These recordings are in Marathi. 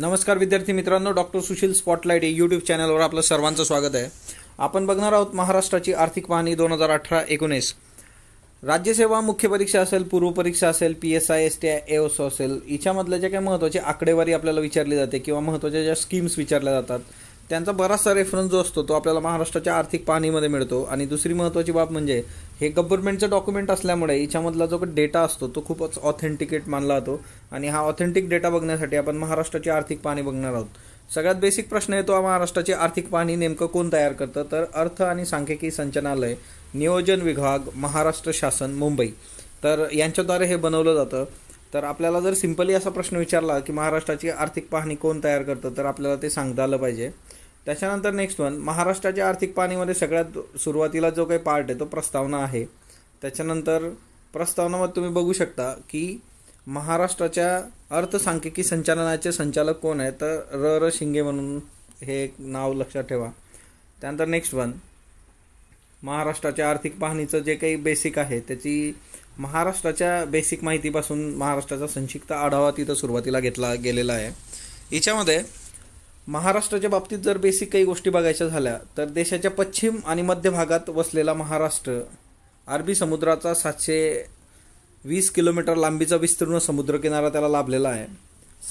नमस्कार विद्यार्थी मित्रांनो डॉक्टर सुशील स्पॉटलाईट यूट्यूब चॅनलवर आपलं सर्वांचं स्वागत आहे आपण बघणार आहोत महाराष्ट्राची आर्थिक पाहणी दोन हजार अठरा एकोणीस राज्यसेवा मुख्य परीक्षा असेल पूर्व परीक्षा असेल P S I S T I AO असेल हिच्यामधल्या ज्या काही महत्त्वाची आकडेवारी आपल्याला विचारली जाते किंवा महत्त्वाच्या ज्या स्कीम्स विचारल्या जातात त्यांचा बराचसा रेफरन्स जो असतो तो आपल्याला महाराष्ट्राच्या आर्थिक पाहणीमध्ये मिळतो आणि दुसरी महत्त्वाची बाब म्हणजे हे गव्हर्नमेंटचं डॉक्युमेंट असल्यामुळे याच्यामधला जो डेटा असतो तो खूपच ऑथेंटिकेट मानला जातो आणि हा ऑथेंटिक डेटा बघण्यासाठी आपण महाराष्ट्राची आर्थिक पाहणी बघणार आहोत सगळ्यात बेसिक प्रश्न येतो महाराष्ट्राची आर्थिक पाहणी नेमकं कोण तयार करतं तर अर्थ आणि सांख्यिकी संचनालय नियोजन विभाग महाराष्ट्र शासन मुंबई तर यांच्याद्वारे हे बनवलं जातं तर आपल्याला जर सिम्पली असा प्रश्न विचारला की महाराष्ट्राची आर्थिक पाहणी कोण तयार करतं तर आपल्याला ते सांगता आलं पाहिजे त्याच्यानंतर नेक्स्ट वन महाराष्ट्राच्या आर्थिक पाहणीमध्ये सगळ्यात सुरुवातीला जो काही पार्ट आहे तो प्रस्तावना आहे त्याच्यानंतर प्रस्तावनामध्ये तुम्ही बघू शकता की महाराष्ट्राच्या अर्थसांख्यिकी संचालनाचे संचालक कोण आहे तर र र शिंगे म्हणून हे एक नाव लक्षात ठेवा त्यानंतर नेक्स्ट वन महाराष्ट्राच्या आर्थिक पाहणीचं जे काही बेसिक आहे त्याची महाराष्ट्राच्या बेसिक माहितीपासून महाराष्ट्राचा संक्षिप्त आढावा तिथं सुरुवातीला घेतला गेलेला आहे याच्यामध्ये महाराष्ट्राच्या बाबतीत जर बेसिक काही गोष्टी बघायच्या झाल्या तर देशाच्या पश्चिम आणि मध्य भागात वसलेला महाराष्ट्र अरबी समुद्राचा सातशे वीस किलोमीटर लांबीचा विस्तीर्ण समुद्रकिनारा त्याला लाभलेला आहे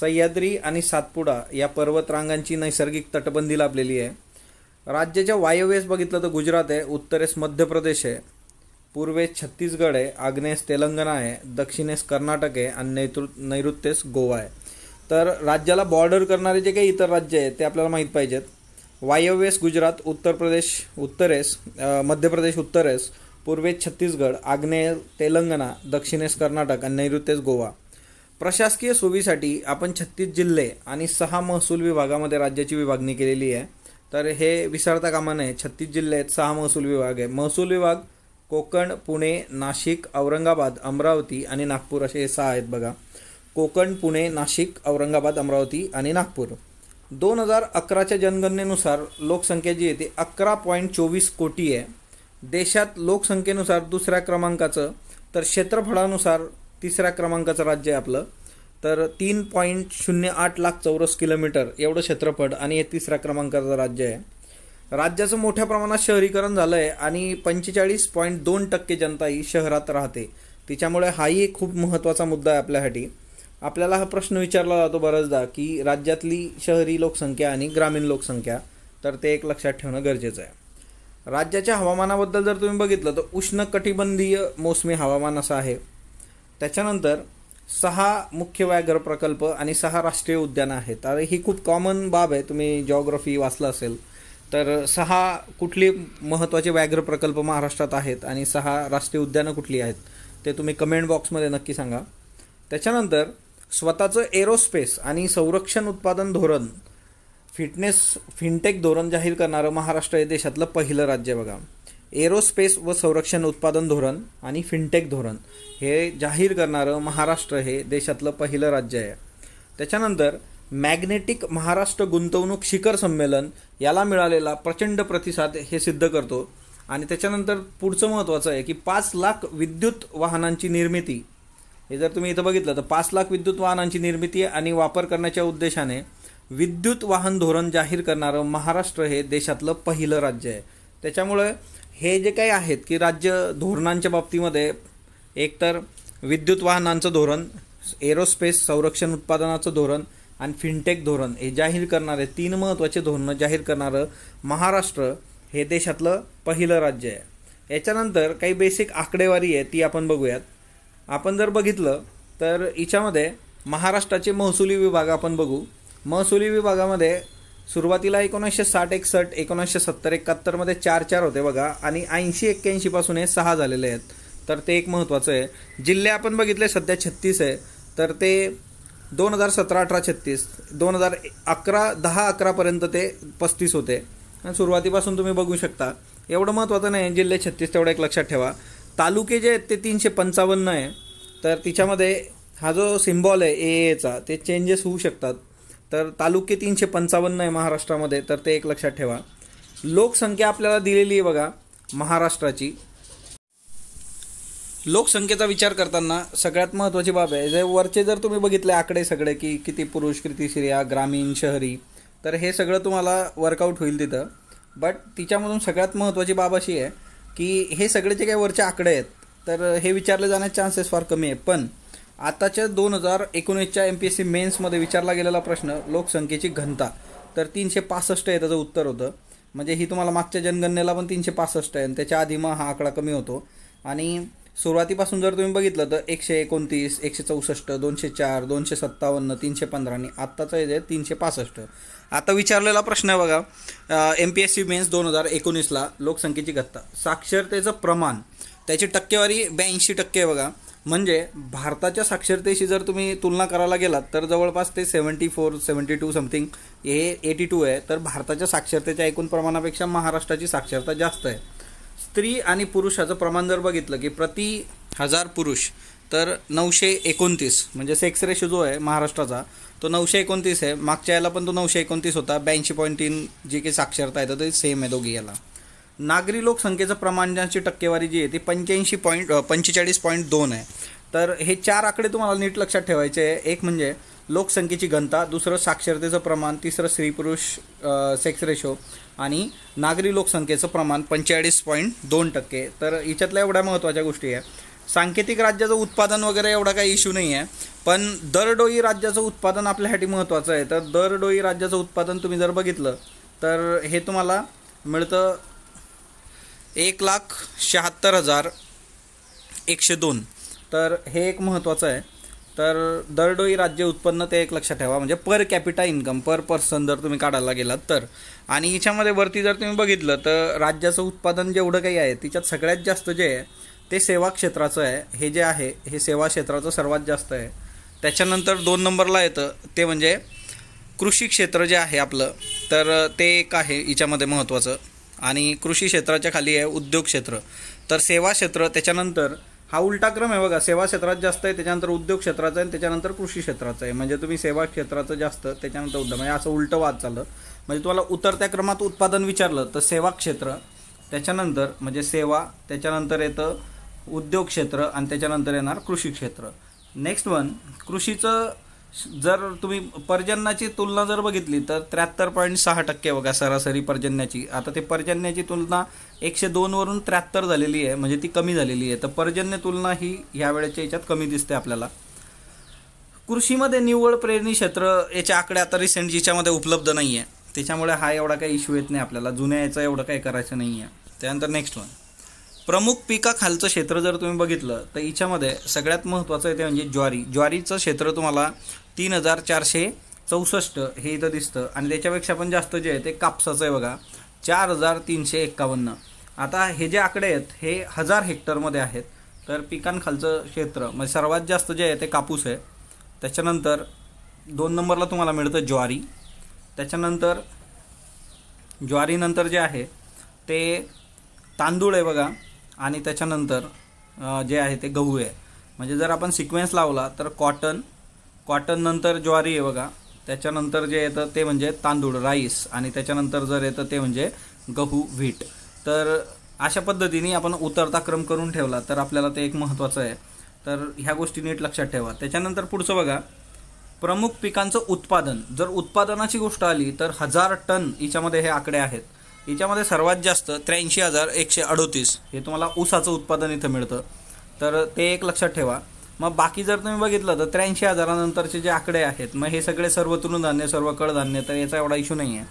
सह्याद्री आणि सातपुडा या पर्वतरांगांची नैसर्गिक तटबंदी लाभलेली आहे राज्याच्या वायव्येस बघितलं तर गुजरात आहे उत्तरेस मध्य प्रदेश आहे पूर्वेस छत्तीसगड आहे आग्नेस तेलंगणा आहे दक्षिणेस कर्नाटक आहे आणि नैतृ नैऋत्येस गोवा आहे तर राज्याला बॉर्डर करणारे जे काही इतर राज्य आहे ते आपल्याला माहीत पाहिजेत वायव्येस गुजरात उत्तर प्रदेश उत्तरेस मध्य प्रदेश उत्तरेस पूर्वेस छत्तीसगड आग्नेय तेलंगणा दक्षिणेस कर्नाटक आणि नैऋत्येस गोवा प्रशासकीय सोयीसाठी आपण छत्तीस जिल्हे आणि सहा महसूल विभागामध्ये राज्याची विभागणी केलेली आहे तर हे विसरता कामा नये छत्तीस जिल्हे आहेत सहा महसूल विभाग आहे महसूल विभाग कोकण पुणे नाशिक औरंगाबाद अमरावती आणि नागपूर असे हे सहा आहेत बघा कोकण पुणे नाशिक औरंगाबाद अमरावती आणि नागपूर दोन हजार अकराच्या जनगणनेनुसार लोकसंख्या जी आहे ती अकरा पॉईंट चोवीस कोटी आहे देशात लोकसंख्येनुसार दुसऱ्या क्रमांकाचं तर क्षेत्रफळानुसार तिसऱ्या क्रमांकाचं राज्य आहे आपलं तर तीन पॉईंट शून्य आठ लाख चौरस किलोमीटर एवढं क्षेत्रफळ आणि हे तिसऱ्या क्रमांकाचं राज्य आहे राज्याचं मोठ्या प्रमाणात शहरीकरण झालं आहे आणि पंचेचाळीस पॉईंट दोन टक्के जनता ही शहरात राहते तिच्यामुळे हाही एक खूप महत्त्वाचा मुद्दा आहे आपल्यासाठी आपल्याला हा प्रश्न विचारला जातो बऱ्याचदा की राज्यातली शहरी लोकसंख्या आणि ग्रामीण लोकसंख्या तर ते एक लक्षात ठेवणं गरजेचं आहे राज्याच्या हवामानाबद्दल जर तुम्ही बघितलं तर उष्ण कटिबंधीय मोसमी हवामान असं आहे त्याच्यानंतर सहा मुख्य व्याघ्र प्रकल्प आणि सहा राष्ट्रीय उद्यानं आहेत अरे ही खूप कॉमन बाब आहे तुम्ही जॉग्रफी वाचलं असेल तर सहा कुठले महत्त्वाचे व्याघ्र प्रकल्प महाराष्ट्रात आहेत आणि सहा राष्ट्रीय उद्यानं कुठली आहेत ते तुम्ही कमेंट बॉक्समध्ये नक्की सांगा त्याच्यानंतर स्वतःचं एरोस्पेस आणि संरक्षण उत्पादन धोरण फिटनेस फिनटेक धोरण जाहीर करणारं महाराष्ट्र हे देशातलं पहिलं राज्य बघा एरोस्पेस व संरक्षण उत्पादन धोरण आणि फिनटेक धोरण हे जाहीर करणारं महाराष्ट्र हे देशातलं पहिलं राज्य आहे त्याच्यानंतर मॅग्नेटिक महाराष्ट्र गुंतवणूक शिखर संमेलन याला मिळालेला प्रचंड प्रतिसाद हे सिद्ध करतो आणि त्याच्यानंतर पुढचं महत्त्वाचं आहे की पाच लाख विद्युत वाहनांची निर्मिती हे जर तुम्ही इथं बघितलं तर पाच लाख विद्युत वाहनांची निर्मिती आणि वापर करण्याच्या उद्देशाने विद्युत वाहन धोरण जाहीर करणारं महाराष्ट्र हे देशातलं पहिलं राज्य आहे त्याच्यामुळे हे जे काही आहेत की राज्य धोरणांच्या बाबतीमध्ये एकतर विद्युत वाहनांचं धोरण एरोस्पेस संरक्षण उत्पादनाचं धोरण आणि फिनटेक धोरण हे जाहीर करणारे तीन महत्त्वाचे धोरणं जाहीर करणारं महाराष्ट्र हे देशातलं पहिलं राज्य आहे याच्यानंतर काही बेसिक आकडेवारी आहे ती आपण बघूयात आपण जर बघितलं तर हिच्यामध्ये महाराष्ट्राचे महसुली विभाग आपण बघू महसुली विभागामध्ये सुरुवातीला एकोणीसशे साठ एकसष्ट एकोणीसशे सत्तर एकाहत्तरमध्ये चार चार होते बघा आणि ऐंशी एक्क्याऐंशीपासून हे सहा झालेले आहेत तर ते एक महत्त्वाचं आहे जिल्हे आपण बघितले सध्या छत्तीस आहे तर ते दोन हजार सतरा अठरा छत्तीस दोन हजार अकरा दहा अकरापर्यंत ते पस्तीस होते आणि सुरुवातीपासून तुम्ही बघू शकता एवढं महत्त्वाचं नाही जिल्हे छत्तीस तेवढं एक लक्षात ठेवा तालुके जे आहेत ते तीनशे पंचावन्न आहे तर तिच्यामध्ये हा जो सिम्बॉल आहे ए एचा ते चेंजेस होऊ शकतात तर तालुके तीनशे पंचावन्न आहे महाराष्ट्रामध्ये तर ते एक लक्षात ठेवा लोकसंख्या आपल्याला दिलेली आहे बघा महाराष्ट्राची लोकसंख्येचा विचार करताना सगळ्यात महत्त्वाची बाब आहे जे वरचे जर तुम्ही बघितले आकडे सगळे की किती पुरुष किती स्त्रिया ग्रामीण शहरी तर हे सगळं तुम्हाला वर्कआउट होईल तिथं बट तिच्यामधून सगळ्यात महत्त्वाची बाब अशी आहे की हे सगळे जे काही वरचे आकडे आहेत तर हे विचारले जाण्याचे चान्सेस फार कमी आहे पण आताच्या दोन हजार एकोणीसच्या एम पी एस सी मेन्समध्ये विचारला गेलेला प्रश्न लोकसंख्येची घनता तर तीनशे पासष्ट आहे त्याचं उत्तर होतं म्हणजे ही तुम्हाला मागच्या जनगणनेला पण तीनशे पासष्ट आहे आणि त्याच्या आधी मग हा आकडा कमी होतो आणि सुरुवातीपासून जर तुम्ही बघितलं तर एकशे एकोणतीस एकशे चौसष्ट दोनशे चार दोनशे सत्तावन्न तीनशे पंधरा आणि आत्ताचं आहे तीनशे पासष्ट आता विचारलेला प्रश्न आहे बघा M P S C mains दोन हजार एकोणीसला लोकसंख्येची घत्ता साक्षरतेचं प्रमाण त्याची टक्केवारी ब्याऐंशी टक्के आहे बघा म्हणजे भारताच्या साक्षरतेशी जर तुम्ही तुलना करायला गेलात तर जवळपास ते seventy four seventy two something हे एटी टू आहे तर भारताच्या साक्षरतेच्या एकूण प्रमाणापेक्षा महाराष्ट्राची साक्षरता जास्त आहे स्त्री आणि पुरुषाचं प्रमाण जर बघितलं की प्रति हजार पुरुष तर नऊशे एकोणतीस म्हणजे सेक्स रेशो जो आहे महाराष्ट्राचा तो नऊशे एकोणतीस आहे मागच्या याला पण तो नऊशे एकोणतीस होता ब्याऐंशी पॉईंट तीन जी काही साक्षरता आहे तर ते सेम आहे दोघी याला नागरी लोकसंख्येचं प्रमाण ज्यांची टक्केवारी जी आहे ती पंच्याऐंशी पॉईंट पंचेचाळीस पॉईंट दोन आहे तर हे चार आकडे तुम्हाला नीट लक्षात ठेवायचे आहे एक म्हणजे लोकसंख्येची घनता दुसरं साक्षरतेचं प्रमाण तिसरं स्त्री पुरुष सेक्स रेशो आणि नागरी लोकसंख्येचं प्रमाण पंचेचाळीस पॉईंट दोन टक्के तर याच्यातल्या एवढ्या महत्त्वाच्या गोष्टी आहे सांकेतिक राज्याचं उत्पादन वगैरे एवढा काही इश्यू नाही आहे पण दरडोई राज्याचं उत्पादन आपल्यासाठी महत्त्वाचं आहे तर दरडोई राज्याचं उत्पादन तुम्ही जर बघितलं तर हे तुम्हाला मिळतं एक लाख शहात्तर हजार एकशे दोन तर हे एक महत्त्वाचं आहे तर दरडोई राज्य उत्पन्न ते एक लक्षात ठेवा म्हणजे per capita income per person जर तुम्ही काढायला गेलात तर आणि याच्यामध्ये वरती जर तुम्ही बघितलं तर राज्याचं उत्पादन जेवढं काही आहे तिच्यात सगळ्यात जास्त जे आहे ते सेवा क्षेत्राचं आहे हे जे आहे हे सेवा क्षेत्राचं सर्वात जास्त आहे त्याच्यानंतर दोन नंबरला येतं ते म्हणजे कृषी क्षेत्र जे आहे आपलं तर ते एक आहे याच्यामध्ये महत्त्वाचं आणि कृषी क्षेत्राच्या खाली आहे उद्योग क्षेत्र तर सेवा क्षेत्र त्याच्यानंतर हा उलटा क्रम आहे बघा सेवा क्षेत्रात जास्त आहे त्याच्यानंतर उद्योग क्षेत्राचा आहे आणि त्याच्यानंतर कृषी क्षेत्राचं आहे म्हणजे तुम्ही सेवा क्षेत्राचं जास्त त्याच्यानंतर उद्योग म्हणजे असं उलटं वाद चाललं म्हणजे तुम्हाला उतरत्या क्रमात उत्पादन विचारलं तर सेवा क्षेत्र त्याच्यानंतर म्हणजे सेवा त्याच्यानंतर येतं उद्योग क्षेत्र आणि त्याच्यानंतर येणार कृषी क्षेत्र नेक्स्ट वन कृषीचं जर तुम्ही पर्जन्याची तुलना जर बघितली तर त्र्याहत्तर पॉईंट सहा टक्के बघा सरासरी पर्जन्याची आता ते पर्जन्याची तुलना एकशे दोनवरून त्र्याहत्तर झालेली आहे म्हणजे ती कमी झालेली आहे तर पर्जन्य तुलना ही ह्या वेळेच्या याच्यात कमी दिसते आपल्याला कृषीमध्ये निव्वळ प्रेरणी क्षेत्र याचे आकडे आता रिसेंट जिच्यामध्ये उपलब्ध नाही आहे त्याच्यामुळे हा एवढा काही इश्यू येत नाही आपल्याला जुन्या याचा एवढं काही करायचं नाही आहे त्यानंतर नेक्स्ट वन प्रमुख पिकाखालचं क्षेत्र जर तुम्ही बघितलं तर हिच्यामध्ये सगळ्यात महत्त्वाचं आहे ते म्हणजे ज्वारी ज्वारीचं क्षेत्र तुम्हाला तीन हजार चारशे चौसष्ट हे इथं दिसतं आणि त्याच्यापेक्षा पण जास्त जे आहे ते कापसाचं आहे बघा चार हजार तीनशे एक्कावन्न आता हे जे आकडे आहेत हे हजार हेक्टरमध्ये आहेत तर पिकांखालचं क्षेत्र म्हणजे सर्वात जास्त जे आहे ते कापूस आहे त्याच्यानंतर दोन नंबरला तुम्हाला मिळतं ज्वारी त्याच्यानंतर ज्वारीनंतर जे आहे ते तांदूळ आहे बघा आणि त्याच्यानंतर जे आहे ते गहू आहे म्हणजे जर आपण सिक्वेन्स लावला तर कॉटन कॉटन नंतर ज्वारी आहे बघा त्याच्यानंतर जे येतं ते म्हणजे तांदूळ राईस आणि त्याच्यानंतर जर येतं ते म्हणजे गहू व्हीट तर अशा पद्धतीने आपण उतरता क्रम करून ठेवला तर आपल्याला ते एक महत्त्वाचं आहे तर ह्या गोष्टी नीट लक्षात ठेवा त्याच्यानंतर पुढचं बघा प्रमुख पिकांचं उत्पादन जर उत्पादनाची गोष्ट आली तर हजार टन हिच्यामध्ये हे आकडे आहेत हिच्यामध्ये सर्वात जास्त त्र्याऐंशी हजार एकशे अडोतीस हे तुम्हाला ऊसाचं उत्पादन इथं मिळतं तर ते एक लक्षात ठेवा मग बाकी जर तुम्ही बघितलं तर त्र्याऐंशी हजारानंतरचे जे आकडे आहेत मग हे सगळे सर्व तृणधान्य सर्व कडधान्य तर याचा एवढा इश्यू नाही आहे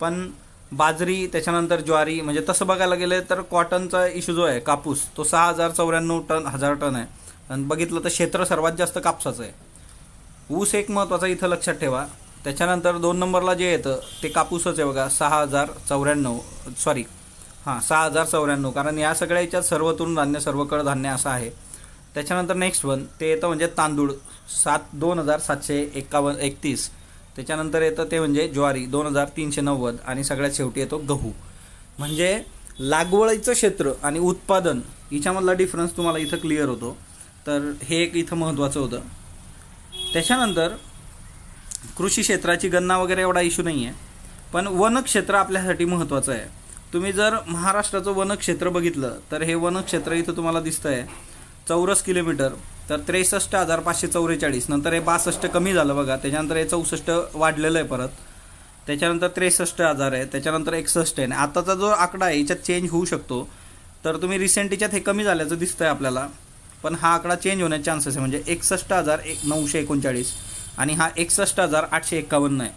पण बाजरी त्याच्यानंतर ज्वारी म्हणजे तसं बघायला गेलं तर कॉटनचा इश्यू जो आहे कापूस तो सहा हजार चौऱ्याण्णव टन हजार टन आहे आणि बघितलं तर क्षेत्र सर्वात जास्त कापसाचं आहे ऊस एक महत्त्वाचा इथं लक्षात ठेवा त्याच्यानंतर दोन नंबरला जे येतं ते कापूसच आहे बघा सहा हजार चौऱ्याण्णव सॉरी हां सहा हजार चौऱ्याण्णव कारण या सगळ्या याच्यात सर्व धान्य सर्व कडधान्य असं आहे त्याच्यानंतर नेक्स्ट वन ते येतं म्हणजे तांदूळ सात दोन हजार सातशे एकावन्न एकतीस त्याच्यानंतर येतं ते म्हणजे ज्वारी दोन हजार तीनशे नव्वद आणि सगळ्यात शेवटी येतो गहू म्हणजे लागवडीचं क्षेत्र आणि उत्पादन हिच्यामधला डिफरन्स तुम्हाला इथं क्लिअर होतो तर हे एक इथं महत्त्वाचं होतं त्याच्यानंतर कृषी क्षेत्राची गणना वगैरे एवढा इश्यू नाही आहे पण वनक्षेत्र आपल्यासाठी महत्त्वाचं आहे तुम्ही जर महाराष्ट्राचं वनक्षेत्र बघितलं तर हे वनक्षेत्र इथं तुम्हाला दिसतं आहे चौरस किलोमीटर तर त्रेसष्ट हजार पाचशे चौवेचाळीस नंतर हे बासष्ट कमी झालं बघा त्याच्यानंतर हे चौसष्ट वाढलेलं आहे परत त्याच्यानंतर त्रेसष्ट हजार आहे त्याच्यानंतर एकसष्ट आहे आणि आताचा जो आकडा आहे याच्यात चेंज होऊ शकतो तर तुम्ही रिसेंट याच्यात हे कमी झाल्याचं दिसतंय आपल्याला पण हा आकडा चेंज होण्याचे चान्सेस आहे म्हणजे एकसष्ट हजार एक नऊशे एकोणचाळीस आणि हा एकसष्ट हजार आठशे एक्कावन्न आहे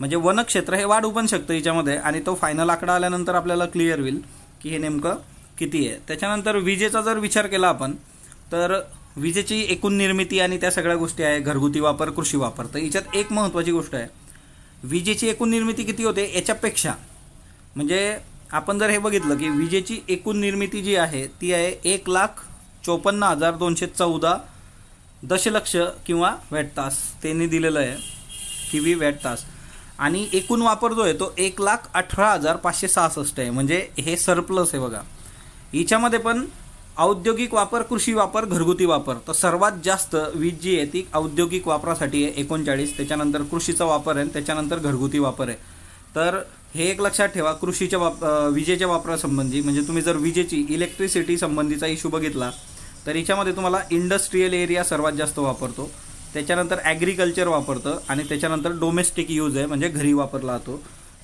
म्हणजे वनक्षेत्र हे वाढू पण शकतं याच्यामध्ये आणि तो फायनल आकडा आल्यानंतर आपल्याला क्लिअर होईल की हे नेमकं किती आहे त्याच्यानंतर विजेचा जर विचार केला आपण तर विजेची एकूण निर्मिती आणि त्या सगळ्या गोष्टी आहे घरगुती वापर कृषी वापर तर याच्यात एक महत्त्वाची गोष्ट आहे विजेची एकूण निर्मिती किती होते याच्यापेक्षा म्हणजे आपण जर हे बघितलं की विजेची एकूण निर्मिती जी आहे ती आहे एक लाख चोपन्न हजार दोनशे चौदा दशलक्ष किंवा तास त्यांनी दिलेलं आहे की वॅट तास आणि एकूण वापर जो आहे तो एक लाख अठरा हजार पाचशे सहासष्ट आहे म्हणजे हे सरप्लस आहे बघा हिच्यामध्ये पण औद्योगिक वापर कृषी वापर घरगुती वापर तर सर्वात जास्त वीज जी आहे ती औद्योगिक वापरासाठी आहे एकोणचाळीस त्याच्यानंतर कृषीचा वापर आहे त्याच्यानंतर घरगुती वापर आहे तर हे एक लक्षात ठेवा कृषीच्या वाप विजेच्या वापरासंबंधी म्हणजे तुम्ही जर विजेची इलेक्ट्रिसिटी संबंधीचा इशू बघितला तर याच्यामध्ये तुम्हाला इंडस्ट्रीयल एरिया सर्वात जास्त वापरतो त्याच्यानंतर ॲग्रिकल्चर वापरतं आणि त्याच्यानंतर डोमेस्टिक यूज आहे म्हणजे घरी वापरला जातो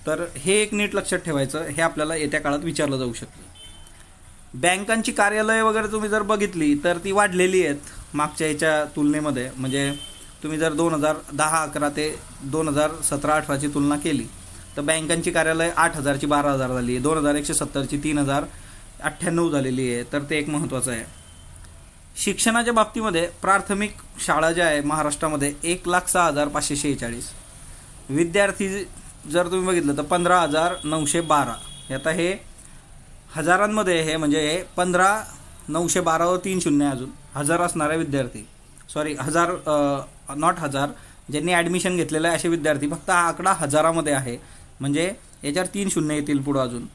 तर हे एक नीट लक्षात ठेवायचं हे आपल्याला येत्या काळात विचारलं जाऊ शकतं बँकांची कार्यालय वगैरे तुम्ही जर बघितली तर ती वाढलेली आहेत मागच्या याच्या तुलनेमध्ये म्हणजे तुम्ही जर दोन हजार दहा अकरा ते दोन हजार सतरा अठराची तुलना केली तर बँकांची कार्यालय आठ हजारची बारा हजार झाली आहे दोन हजार एकशे सत्तरची तीन हजार अठ्ठ्याण्णव झालेली आहे तर ते एक महत्त्वाचं आहे शिक्षणाच्या बाबतीमध्ये प्राथमिक शाळा ज्या आहे महाराष्ट्रामध्ये एक लाख सहा हजार पाचशे शेहेचाळीस विद्यार्थी जर तुम्ही बघितलं तर पंधरा हजार नऊशे बारा आता हे हजारांमध्ये हे म्हणजे हे पंधरा नऊशे व तीन शून्य अजून हजार असणारे विद्यार्थी सॉरी हजार नॉट हजार ज्यांनी ॲडमिशन घेतलेलं आहे असे विद्यार्थी फक्त हा आकडा हजारामध्ये आहे म्हणजे याच्यावर तीन शून्य येतील पुढं अजून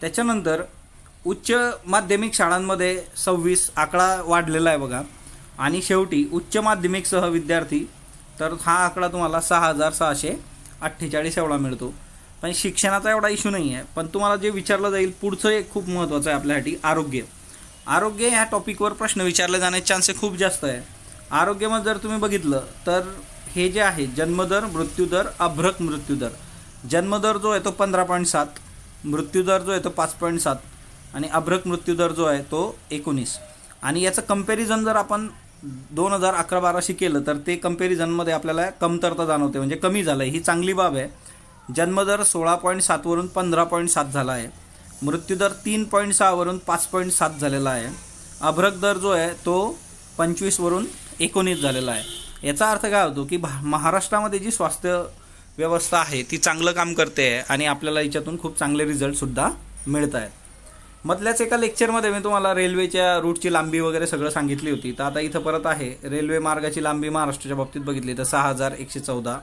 त्याच्यानंतर उच्च माध्यमिक शाळांमध्ये सव्वीस आकडा वाढलेला आहे बघा आणि शेवटी उच्च माध्यमिकसह विद्यार्थी तर हा आकडा तुम्हाला सहा हजार सहाशे अठ्ठेचाळीस एवढा मिळतो पण शिक्षणाचा एवढा इशू नाही आहे पण तुम्हाला जे विचारलं जाईल पुढचं एक खूप महत्त्वाचं आहे आपल्यासाठी आरोग्य आरोग्य ह्या टॉपिकवर प्रश्न विचारले जाण्याचे चान्सेस खूप जास्त आहे आरोग्यमध्ये जर तुम्ही बघितलं तर हे जे आहे जन्मदर मृत्यूदर अभ्रक मृत्यूदर जन्मदर जो आहे तो पंधरा पॉईंट सात मृत्यूदर जो आहे तो पाच पॉईंट सात आणि अभ्रक मृत्यू दर जो आहे तो एकोणीस आणि याचं कम्पॅरिझन जर आपण दोन हजार अकरा बाराशी केलं तर ते कम्पॅरिझनमध्ये आपल्याला कमतरता जाणवते म्हणजे कमी झालं आहे ही चांगली बाब आहे जन्मदर सोळा पॉईंट सातवरून पंधरा पॉईंट सात झाला आहे मृत्यूदर तीन पॉईंट सहावरून पाच पॉईंट सात झालेला आहे अभ्रक दर जो आहे तो पंचवीसवरून एकोणीस झालेला आहे याचा अर्थ काय होतो की भा महाराष्ट्रामध्ये जी स्वास्थ्य व्यवस्था आहे ती चांगलं काम करते आहे आणि आपल्याला याच्यातून खूप चांगले रिझल्टसुद्धा मिळत आहेत मधल्याच एका लेक्चरमध्ये मी तुम्हाला रेल्वेच्या रूटची लांबी वगैरे सगळं सांगितली होती तर आता इथं परत आहे रेल्वे मार्गाची लांबी महाराष्ट्राच्या बाबतीत बघितली तर सहा हजार एकशे चौदा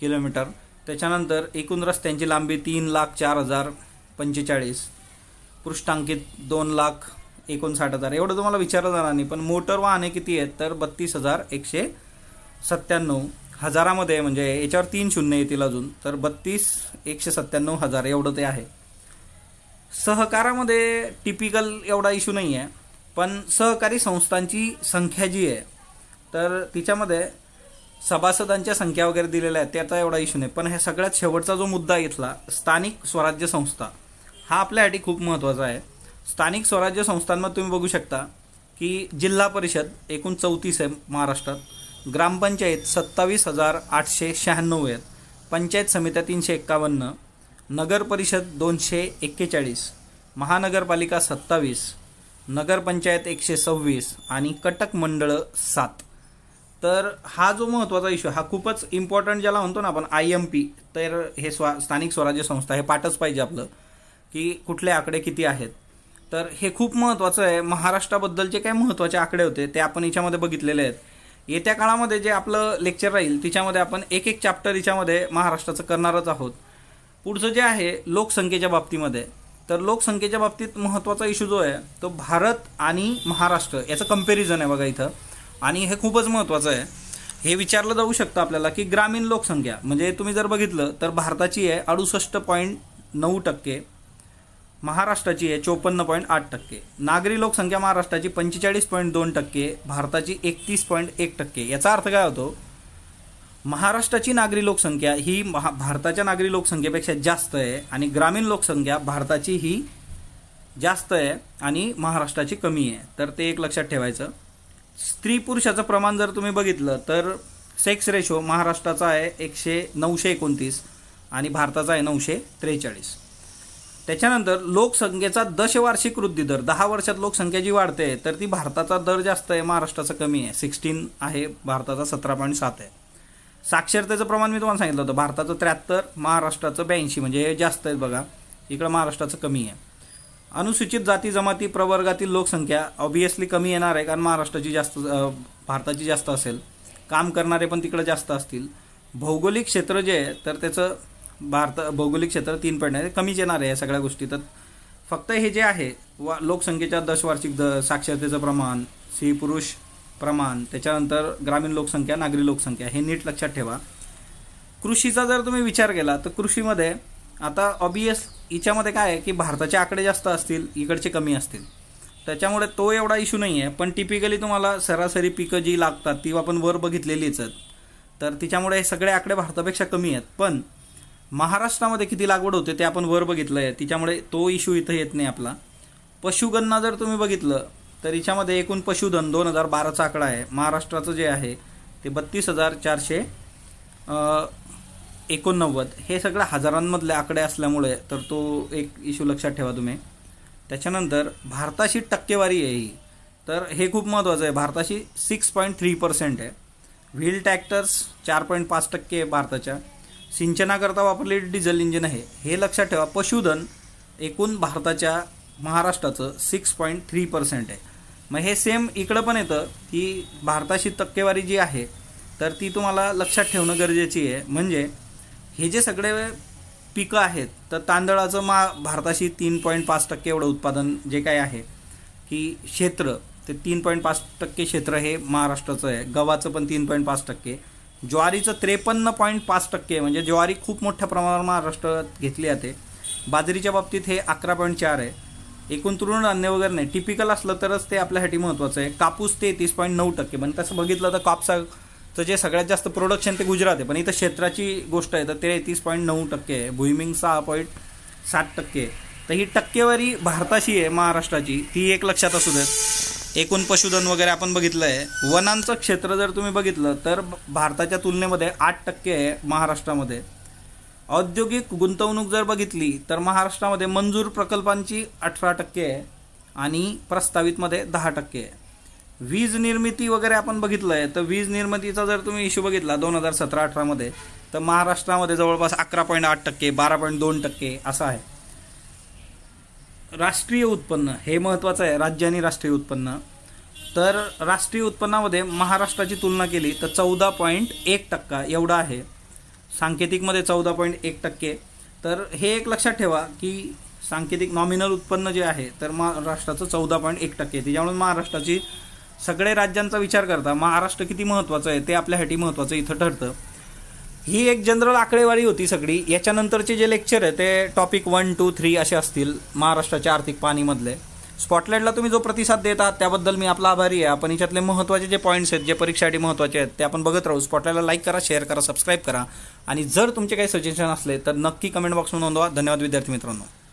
किलोमीटर त्याच्यानंतर एकूण रस्त्यांची लांबी तीन लाख चार हजार पंचेचाळीस पृष्ठांकित दोन लाख एकोणसाठ हजार एवढं तुम्हाला विचारलं जाणार नाही पण मोटर वाहने किती आहेत तर बत्तीस हजार एकशे सत्त्याण्णव हजारामध्ये म्हणजे याच्यावर तीन शून्य येतील अजून तर बत्तीस एकशे सत्त्याण्णव हजार एवढं ते आहे सहकारामध्ये टिपिकल एवढा इश्यू नाही आहे पण सहकारी संस्थांची संख्या जी आहे तर तिच्यामध्ये सभासदांच्या संख्या वगैरे दिलेल्या आहेत त्याचा एवढा इशू नाही पण ह्या सगळ्यात शेवटचा जो मुद्दा इथला स्थानिक स्वराज्य संस्था हा आपल्यासाठी खूप महत्त्वाचा आहे स्थानिक स्वराज्य संस्थांमध्ये तुम्ही बघू शकता की जिल्हा परिषद एकूण चौतीस आहे महाराष्ट्रात ग्रामपंचायत सत्तावीस हजार आठशे शहाण्णव आहेत पंचायत समित्या तीनशे एक्कावन्न नगरपरिषद दोनशे एक्केचाळीस महानगरपालिका सत्तावीस नगरपंचायत एकशे सव्वीस आणि कटक मंडळं सात तर हा जो महत्त्वाचा इश्यू हा खूपच इम्पॉर्टंट ज्याला म्हणतो ना आपण आय एम पी तर हे स्वा स्थानिक स्वराज्य संस्था हे पाठच पाहिजे आपलं की कुठले आकडे किती आहेत तर हे खूप महत्त्वाचं आहे जे काही महत्त्वाचे आकडे होते ते आपण याच्यामध्ये बघितलेले आहेत येत्या काळामध्ये जे आपलं लेक्चर राहील तिच्यामध्ये आपण एक एक चॅप्टर याच्यामध्ये महाराष्ट्राचं करणारच आहोत पुढचं जे आहे लोकसंख्येच्या बाबतीमध्ये तर लोकसंख्येच्या बाबतीत महत्त्वाचा इशू जो आहे तो भारत आणि महाराष्ट्र याचं कम्पॅरिझन आहे बघा इथं आणि हे खूपच महत्त्वाचं आहे हे विचारलं जाऊ शकतं आपल्याला की ग्रामीण लोकसंख्या म्हणजे तुम्ही जर बघितलं तर भारताची आहे अडुसष्ट पॉईंट नऊ टक्के महाराष्ट्राची आहे चोपन्न पॉईंट आठ टक्के नागरी लोकसंख्या महाराष्ट्राची पंचेचाळीस पॉईंट दोन टक्के भारताची एकतीस पॉईंट एक टक्के याचा अर्थ काय होतो महाराष्ट्राची नागरी लोकसंख्या ही महा भारताच्या नागरी लोकसंख्येपेक्षा जास्त आहे आणि ग्रामीण लोकसंख्या भारताची ही जास्त आहे आणि महाराष्ट्राची कमी आहे तर ते एक लक्षात ठेवायचं स्त्री पुरुषाचं प्रमाण जर तुम्ही बघितलं तर सेक्स रेशो महाराष्ट्राचा आहे एकशे नऊशे एकोणतीस आणि भारताचा आहे नऊशे त्रेचाळीस त्याच्यानंतर लोकसंख्येचा दशवार्षिक वृद्धी दर दहा वर्षात लोकसंख्या जी वाढते तर ती भारताचा दर जास्त आहे महाराष्ट्राचा कमी आहे सिक्स्टीन आहे भारताचा सतरा पॉईंट सात आहे साक्षरतेचं प्रमाण मी तुम्हाला सांगितलं होतं भारताचं त्र्याहत्तर महाराष्ट्राचं ब्याऐंशी म्हणजे हे जास्त आहे बघा इकडं महाराष्ट्राचं कमी आहे अनुसूचित जाती जमाती प्रवर्गातील लोकसंख्या ऑब्वियसली कमी येणार आहे कारण महाराष्ट्राची जास्त भारताची जास्त असेल काम करणारे पण तिकडं जास्त असतील भौगोलिक क्षेत्र जे आहे तर त्याचं भारत भौगोलिक क्षेत्र तीन पॉईंट आहे कमीच येणार आहे या सगळ्या गोष्टी तर फक्त हे जे आहे वा लोकसंख्येच्या दशवार्षिक द साक्षरतेचं प्रमाण स्त्री पुरुष प्रमाण त्याच्यानंतर ग्रामीण लोकसंख्या नागरी लोकसंख्या हे नीट लक्षात ठेवा कृषीचा जर तुम्ही विचार केला तर कृषीमध्ये आता ऑबियस हिच्यामध्ये काय आहे की भारताचे आकडे जास्त असतील इकडचे कमी असतील त्याच्यामुळे तो एवढा इशू नाही आहे पण टिपिकली तुम्हाला सरासरी पिकं जी लागतात ती आपण वर बघितलेलीच आहेत तर तिच्यामुळे हे सगळे आकडे भारतापेक्षा कमी आहेत पण महाराष्ट्रामध्ये किती लागवड होते ते आपण वर बघितलं आहे तिच्यामुळे तो इशू इथं येत नाही आपला पशुगणना जर तुम्ही बघितलं तर हिच्यामध्ये एकूण पशुधन दोन हजार बाराचा आकडा आहे महाराष्ट्राचं जे आहे ते बत्तीस हजार चारशे एकोणनव्वद हे सगळं हजारांमधले आकडे असल्यामुळे तर तो एक इश्यू लक्षात ठेवा तुम्ही त्याच्यानंतर भारताशी टक्केवारी आहे ही तर हे खूप महत्त्वाचं आहे भारताशी सिक्स पॉईंट थ्री पर्सेंट आहे व्हील टॅक्टर्स चार पॉईंट पाच टक्के आहे भारताच्या सिंचनाकरता वापरलेली डिझेल इंजिन आहे हे लक्षात ठेवा पशुधन एकूण भारताच्या महाराष्ट्राचं सिक्स पॉईंट थ्री पर्सेंट आहे मग हे सेम इकडं पण येतं की भारताशी टक्केवारी जी आहे तर ती तुम्हाला लक्षात ठेवणं गरजेची आहे म्हणजे हे जे सगळे पिकं आहेत तर तांदळाचं मा भारताशी तीन पॉईंट पाच टक्के एवढं उत्पादन जे काय आहे की क्षेत्र ते तीन पॉईंट पाच टक्के क्षेत्र हे महाराष्ट्राचं आहे गव्हाचं पण तीन पॉईंट पाच टक्के ज्वारीचं त्रेपन्न पॉईंट पाच टक्के म्हणजे ज्वारी खूप मोठ्या प्रमाणावर महाराष्ट्रात घेतली जाते बाजरीच्या बाबतीत हे अकरा पॉईंट चार आहे एकूण तृण अन्य वगैरे नाही टिपिकल असलं तरच ते आपल्यासाठी महत्त्वाचं आहे कापूस ते तीस पॉईंट नऊ टक्के पण तसं बघितलं तर कापसाचं जे सगळ्यात जास्त प्रोडक्शन ते गुजरात आहे पण इथं क्षेत्राची गोष्ट आहे तर ते तीस पॉईंट नऊ टक्के आहे भुईमिंग सहा पॉईंट सात टक्के तर ही टक्केवारी भारताची आहे महाराष्ट्राची ती एक लक्षात असू देत एकूण पशुधन वगैरे आपण बघितलं आहे वनांचं क्षेत्र जर तुम्ही बघितलं तर भारताच्या तुलनेमध्ये आठ टक्के आहे महाराष्ट्रामध्ये औद्योगिक गुंतवणूक जर बघितली तर महाराष्ट्रामध्ये मंजूर प्रकल्पांची अठरा टक्के आहे आणि प्रस्तावितमध्ये दहा टक्के आहे वीज निर्मिती वगैरे आपण बघितलं आहे तर वीज निर्मितीचा जर तुम्ही इश्यू बघितला दोन हजार सतरा अठरामध्ये तर महाराष्ट्रामध्ये जवळपास अकरा पॉईंट आठ टक्के बारा पॉईंट दोन टक्के असं आहे राष्ट्रीय उत्पन्न हे महत्त्वाचं आहे राज्य आणि राष्ट्रीय उत्पन्न तर राष्ट्रीय उत्पन्नामध्ये महाराष्ट्राची तुलना केली तर चौदा पॉईंट एक टक्का एवढा आहे सांकेतिकमध्ये चौदा पॉईंट एक टक्के तर हे एक लक्षात ठेवा की सांकेतिक नॉमिनल उत्पन्न जे आहे तर महाराष्ट्राचं चौदा पॉईंट एक टक्के त्याच्यामुळे महाराष्ट्राची सगळे राज्यांचा विचार करता महाराष्ट्र किती महत्त्वाचं आहे ते आपल्यासाठी महत्त्वाचं इथं ठरतं ही एक जनरल आकडेवारी होती सगळी याच्यानंतरचे जे लेक्चर आहे ते टॉपिक वन टू थ्री असे असतील महाराष्ट्राच्या आर्थिक पाणीमधले स्पॉटलाईटला तुम्ही जो प्रतिसाद देत आहात त्याबद्दल मी आपला आभारी आहे आपण याच्यातले महत्त्वाचे जे पॉईंट्स आहेत जे परीक्षासाठी महत्त्वाचे आहेत ते आपण बघत राहू स्पॉटलाईटला लाईक करा शेअर करा सबस्क्राईब करा आणि जर तुमचे काही सजेशन असले तर नक्की कमेंट बॉक्समध्ये नोंदवा धन्यवाद विद्यार्थी मित्रांनो